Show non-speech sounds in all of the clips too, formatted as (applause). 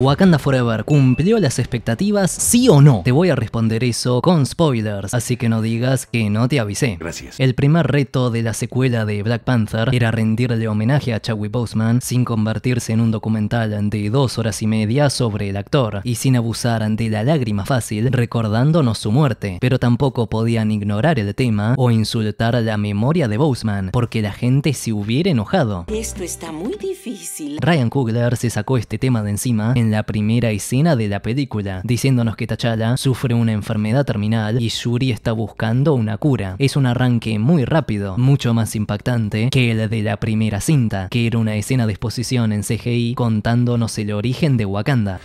Wakanda Forever cumplió las expectativas, sí o no? Te voy a responder eso con spoilers, así que no digas que no te avisé. Gracias. El primer reto de la secuela de Black Panther era rendirle homenaje a Chadwick Boseman sin convertirse en un documental de dos horas y media sobre el actor y sin abusar de la lágrima fácil recordándonos su muerte, pero tampoco podían ignorar el tema o insultar la memoria de Boseman porque la gente se hubiera enojado. Esto está muy difícil. Ryan Coogler se sacó este tema de encima en la primera escena de la película, diciéndonos que T'Challa sufre una enfermedad terminal y Shuri está buscando una cura. Es un arranque muy rápido, mucho más impactante que el de la primera cinta, que era una escena de exposición en CGI contándonos el origen de Wakanda.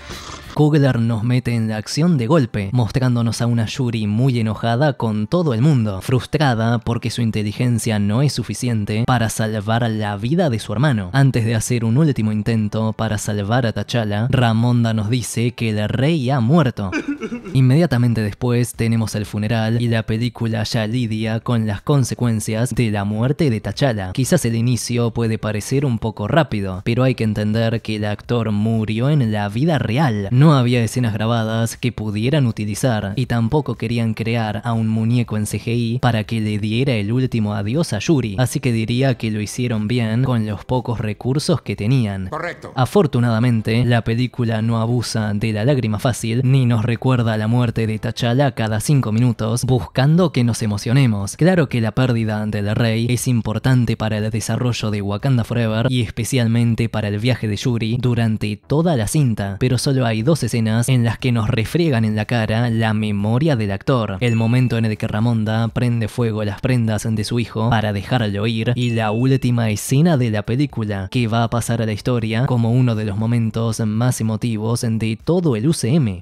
Kugler nos mete en la acción de golpe, mostrándonos a una Yuri muy enojada con todo el mundo, frustrada porque su inteligencia no es suficiente para salvar la vida de su hermano. Antes de hacer un último intento para salvar a T'Challa, Monda nos dice que el rey ha muerto. Inmediatamente después tenemos el funeral y la película ya lidia con las consecuencias de la muerte de Tachala. Quizás el inicio puede parecer un poco rápido, pero hay que entender que el actor murió en la vida real. No había escenas grabadas que pudieran utilizar y tampoco querían crear a un muñeco en CGI para que le diera el último adiós a Yuri, así que diría que lo hicieron bien con los pocos recursos que tenían. Correcto. Afortunadamente, la película no abusa de la lágrima fácil ni nos recuerda la muerte de T'Challa cada cinco minutos buscando que nos emocionemos. Claro que la pérdida del rey es importante para el desarrollo de Wakanda Forever y especialmente para el viaje de Yuri durante toda la cinta, pero solo hay dos escenas en las que nos refriegan en la cara la memoria del actor. El momento en el que Ramonda prende fuego las prendas de su hijo para dejarlo ir y la última escena de la película que va a pasar a la historia como uno de los momentos más emocionantes motivos de todo el UCM.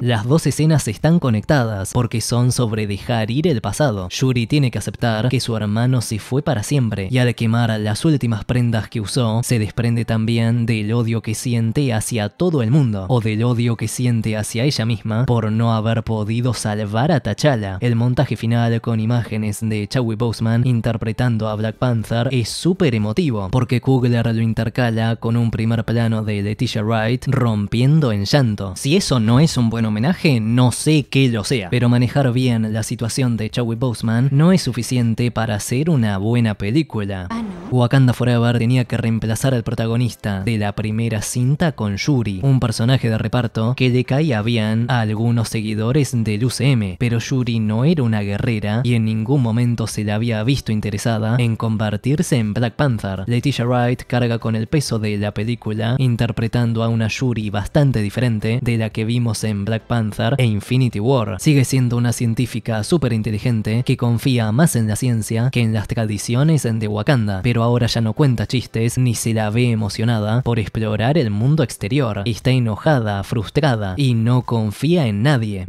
Las dos escenas están conectadas porque son sobre dejar ir el pasado. Yuri tiene que aceptar que su hermano se fue para siempre y al quemar las últimas prendas que usó, se desprende también del odio que siente hacia todo el mundo o del odio que siente hacia ella misma por no haber podido salvar a T'Challa. El montaje final con imágenes de Chadwick Boseman interpretando a Black Panther es súper emotivo porque Kugler lo intercala con un primer plano de Letitia Wright rompiendo en llanto. Si eso no es un buen homenaje, no sé qué lo sea. Pero manejar bien la situación de Chowie Boseman no es suficiente para hacer una buena película. Wakanda Forever tenía que reemplazar al protagonista de la primera cinta con Yuri, un personaje de reparto que le caía bien a algunos seguidores del UCM, pero Yuri no era una guerrera y en ningún momento se la había visto interesada en convertirse en Black Panther. leticia Wright carga con el peso de la película interpretando a una Yuri bastante diferente de la que vimos en Black Panther e Infinity War. Sigue siendo una científica súper inteligente que confía más en la ciencia que en las tradiciones de Wakanda, pero ahora ya no cuenta chistes ni se la ve emocionada por explorar el mundo exterior. Está enojada, frustrada y no confía en nadie.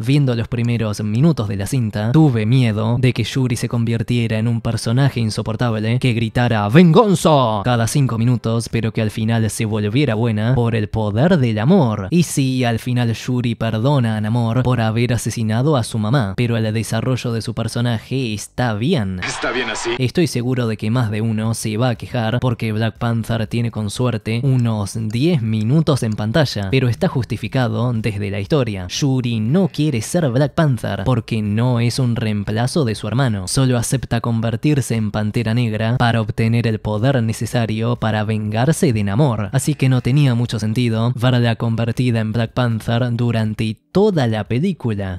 Viendo los primeros minutos de la cinta, tuve miedo de que Shuri se convirtiera en un personaje insoportable que gritara ¡Venganza! cada cinco minutos, pero que al final se volviera buena por el poder del amor. Y sí, al final Shuri perdona a Namor por haber asesinado a su mamá, pero el desarrollo de su personaje está bien. Está bien así. Estoy seguro de que más de uno se va a quejar porque Black Panther tiene con suerte unos 10 minutos en pantalla, pero está justificado desde la historia. Shuri no quiere ser Black Panther porque no es un reemplazo de su hermano, solo acepta convertirse en Pantera Negra para obtener el poder necesario para vengarse de Namor, así que no tenía mucho sentido verla convertida en Black Panther durante toda la película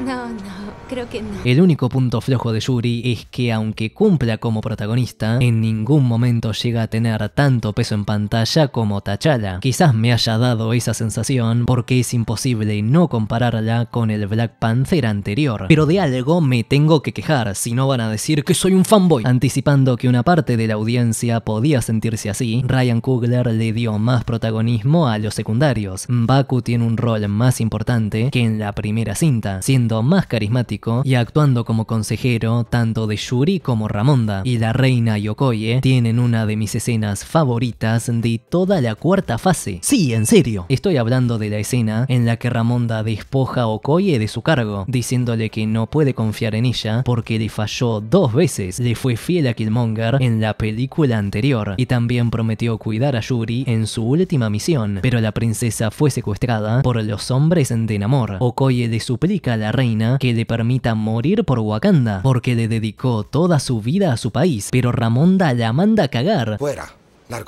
que El único punto flojo de Yuri es que aunque cumpla como protagonista, en ningún momento llega a tener tanto peso en pantalla como T'Challa. Quizás me haya dado esa sensación porque es imposible no compararla con el Black Panther anterior. Pero de algo me tengo que quejar, si no van a decir que soy un fanboy. Anticipando que una parte de la audiencia podía sentirse así, Ryan Coogler le dio más protagonismo a los secundarios. Baku tiene un rol más importante que en la primera cinta, siendo más carismático y actuando como consejero tanto de Yuri como Ramonda. Y la reina y Okoye tienen una de mis escenas favoritas de toda la cuarta fase. Sí, en serio. Estoy hablando de la escena en la que Ramonda despoja a Okoye de su cargo, diciéndole que no puede confiar en ella porque le falló dos veces. Le fue fiel a Killmonger en la película anterior y también prometió cuidar a Yuri en su última misión, pero la princesa fue secuestrada por los hombres de Namor. Okoye le suplica a la reina que le permita permita morir por Wakanda, porque le dedicó toda su vida a su país, pero Ramonda la manda a cagar. Fuera.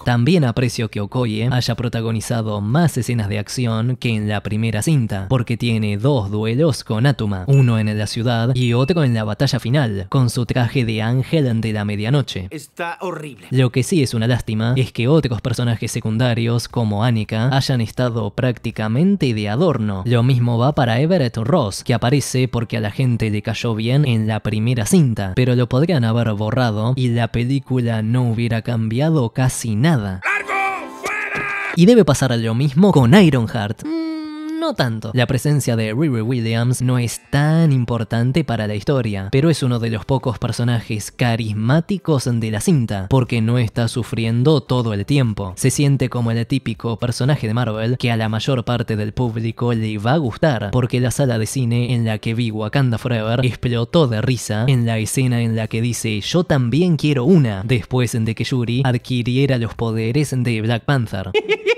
También aprecio que Okoye haya protagonizado más escenas de acción que en la primera cinta, porque tiene dos duelos con Atuma, uno en la ciudad y otro en la batalla final, con su traje de ángel de la medianoche. Está horrible. Lo que sí es una lástima es que otros personajes secundarios, como Annika, hayan estado prácticamente de adorno. Lo mismo va para Everett Ross, que aparece porque a la gente le cayó bien en la primera cinta, pero lo podrían haber borrado y la película no hubiera cambiado casi nada. Y debe pasar lo mismo con Ironheart no tanto. La presencia de Riri Williams no es tan importante para la historia, pero es uno de los pocos personajes carismáticos de la cinta, porque no está sufriendo todo el tiempo. Se siente como el típico personaje de Marvel que a la mayor parte del público le va a gustar, porque la sala de cine en la que vi Wakanda Forever explotó de risa en la escena en la que dice yo también quiero una, después de que Yuri adquiriera los poderes de Black Panther. (laughs)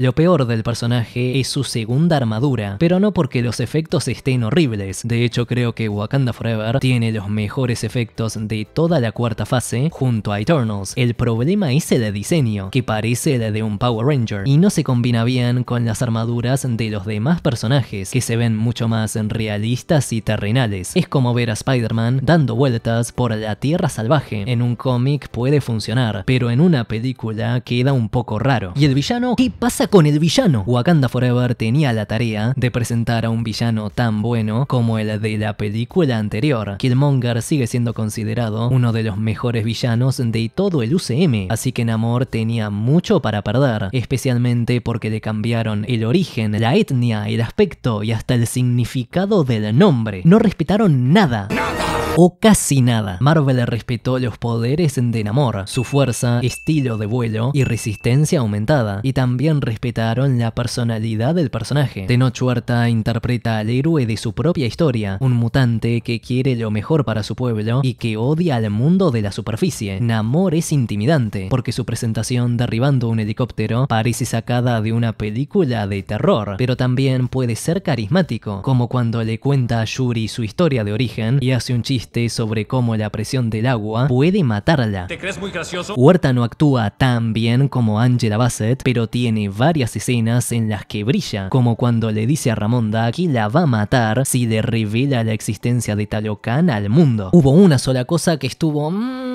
Lo peor del personaje es su segundo armadura, pero no porque los efectos estén horribles. De hecho, creo que Wakanda Forever tiene los mejores efectos de toda la cuarta fase junto a Eternals. El problema es el diseño, que parece el de un Power Ranger, y no se combina bien con las armaduras de los demás personajes, que se ven mucho más realistas y terrenales. Es como ver a Spider-Man dando vueltas por la Tierra Salvaje. En un cómic puede funcionar, pero en una película queda un poco raro. ¿Y el villano? ¿Qué pasa con el villano? Wakanda Forever tenía la tarea de presentar a un villano tan bueno como el de la película anterior. Killmonger sigue siendo considerado uno de los mejores villanos de todo el UCM, así que Namor tenía mucho para perder, especialmente porque le cambiaron el origen, la etnia, el aspecto y hasta el significado del nombre. No respetaron nada. ¡Nada! o casi nada. Marvel respetó los poderes de Namor, su fuerza, estilo de vuelo y resistencia aumentada, y también respetaron la personalidad del personaje. Tenoch Huerta interpreta al héroe de su propia historia, un mutante que quiere lo mejor para su pueblo y que odia al mundo de la superficie. Namor es intimidante, porque su presentación derribando un helicóptero parece sacada de una película de terror, pero también puede ser carismático, como cuando le cuenta a Yuri su historia de origen y hace un chiste sobre cómo la presión del agua puede matarla. ¿Te crees muy gracioso? Huerta no actúa tan bien como Angela Bassett, pero tiene varias escenas en las que brilla, como cuando le dice a Ramonda que la va a matar si le revela la existencia de Talocan al mundo. Hubo una sola cosa que estuvo... Mmm,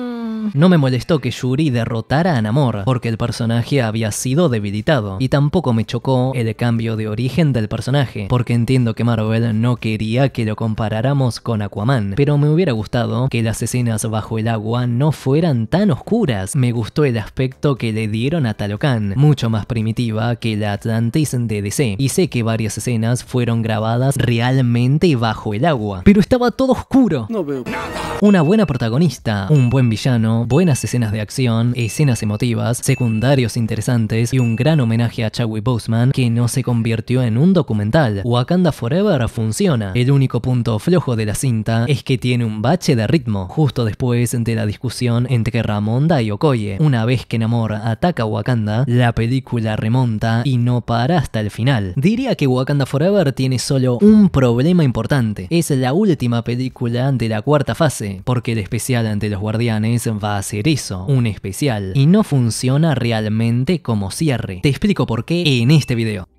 no me molestó que Yuri derrotara a Namor, porque el personaje había sido debilitado, y tampoco me chocó el cambio de origen del personaje, porque entiendo que Marvel no quería que lo comparáramos con Aquaman, pero me hubiera gustado que las escenas bajo el agua no fueran tan oscuras. Me gustó el aspecto que le dieron a Talocan, mucho más primitiva que la Atlantis de DC, y sé que varias escenas fueron grabadas realmente bajo el agua, pero estaba todo oscuro. No veo nada. Una buena protagonista, un buen villano, buenas escenas de acción, escenas emotivas, secundarios interesantes y un gran homenaje a Chadwick Boseman que no se convirtió en un documental. Wakanda Forever funciona. El único punto flojo de la cinta es que tiene un bache de ritmo, justo después de la discusión entre Ramonda y Okoye. Una vez que Namor ataca a Wakanda, la película remonta y no para hasta el final. Diría que Wakanda Forever tiene solo un problema importante. Es la última película de la cuarta fase porque el especial ante los guardianes va a ser eso, un especial, y no funciona realmente como cierre. Te explico por qué en este video.